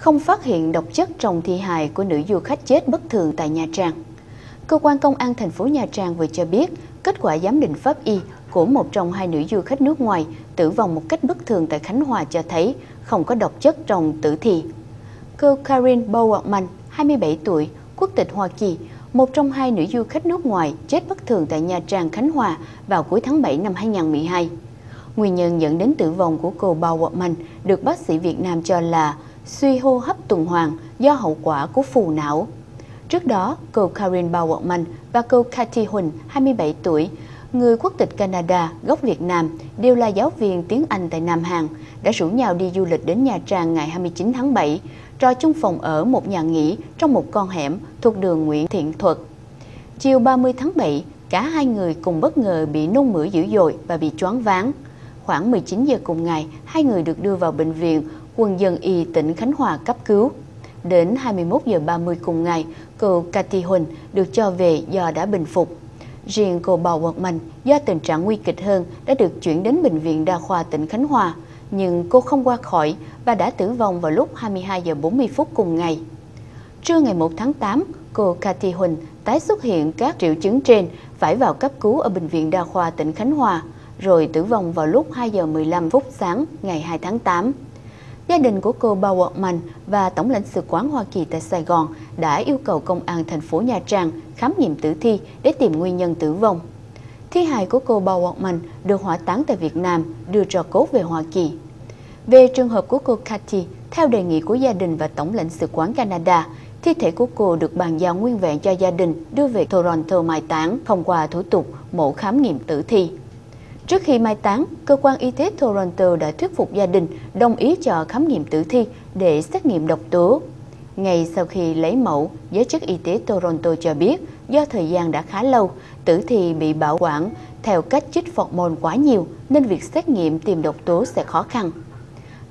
không phát hiện độc chất trong thi hài của nữ du khách chết bất thường tại Nha Trang. Cơ quan Công an thành phố Nha Trang vừa cho biết kết quả giám định pháp y của một trong hai nữ du khách nước ngoài tử vong một cách bất thường tại Khánh Hòa cho thấy không có độc chất trong tử thi. Cô Karin Bowerman, 27 tuổi, quốc tịch Hoa Kỳ, một trong hai nữ du khách nước ngoài chết bất thường tại Nha Trang, Khánh Hòa vào cuối tháng 7 năm 2012. Nguyên nhân dẫn đến tử vong của cô Bowerman được bác sĩ Việt Nam cho là suy hô hấp tuần hoàn do hậu quả của phù não. Trước đó, cô Karin Bauerman và cô Cathy Huỳnh, 27 tuổi, người quốc tịch Canada, gốc Việt Nam, đều là giáo viên tiếng Anh tại Nam Hàn, đã rủ nhau đi du lịch đến nhà Trang ngày 29 tháng 7, trò chung phòng ở một nhà nghỉ trong một con hẻm thuộc đường Nguyễn Thiện Thuật. Chiều 30 tháng 7, cả hai người cùng bất ngờ bị nôn mửa dữ dội và bị choáng váng. Khoảng 19 giờ cùng ngày, hai người được đưa vào bệnh viện quân dân y tỉnh Khánh Hòa cấp cứu. Đến 21 giờ 30 cùng ngày, cô Cathy Huỳnh được cho về do đã bình phục. Riêng cô Bào Quật Mạnh do tình trạng nguy kịch hơn đã được chuyển đến Bệnh viện Đa khoa tỉnh Khánh Hòa, nhưng cô không qua khỏi và đã tử vong vào lúc 22 giờ 40 phút cùng ngày. Trưa ngày 1 tháng 8, cô Cathy Huỳnh tái xuất hiện các triệu chứng trên phải vào cấp cứu ở Bệnh viện Đa khoa tỉnh Khánh Hòa, rồi tử vong vào lúc 2 giờ 15 phút sáng ngày 2 tháng 8. Gia đình của cô Bauer Mann và Tổng lãnh sự quán Hoa Kỳ tại Sài Gòn đã yêu cầu Công an thành phố Nha Trang khám nghiệm tử thi để tìm nguyên nhân tử vong. Thi hài của cô Bauer Mann được hỏa táng tại Việt Nam, đưa trò cốt về Hoa Kỳ. Về trường hợp của cô Cathy, theo đề nghị của gia đình và Tổng lãnh sự quán Canada, thi thể của cô được bàn giao nguyên vẹn cho gia đình đưa về Toronto mai táng thông qua thủ tục mổ khám nghiệm tử thi. Trước khi mai táng, cơ quan y tế Toronto đã thuyết phục gia đình đồng ý cho khám nghiệm tử thi để xét nghiệm độc tố. Ngay sau khi lấy mẫu, giới chức y tế Toronto cho biết do thời gian đã khá lâu, tử thi bị bảo quản theo cách chích phọt môn quá nhiều nên việc xét nghiệm tìm độc tố sẽ khó khăn.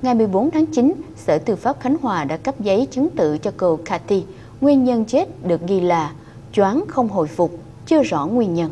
Ngày 14 tháng 9, Sở Tư pháp Khánh Hòa đã cấp giấy chứng tự cho cô Cathy. Nguyên nhân chết được ghi là choáng không hồi phục, chưa rõ nguyên nhân.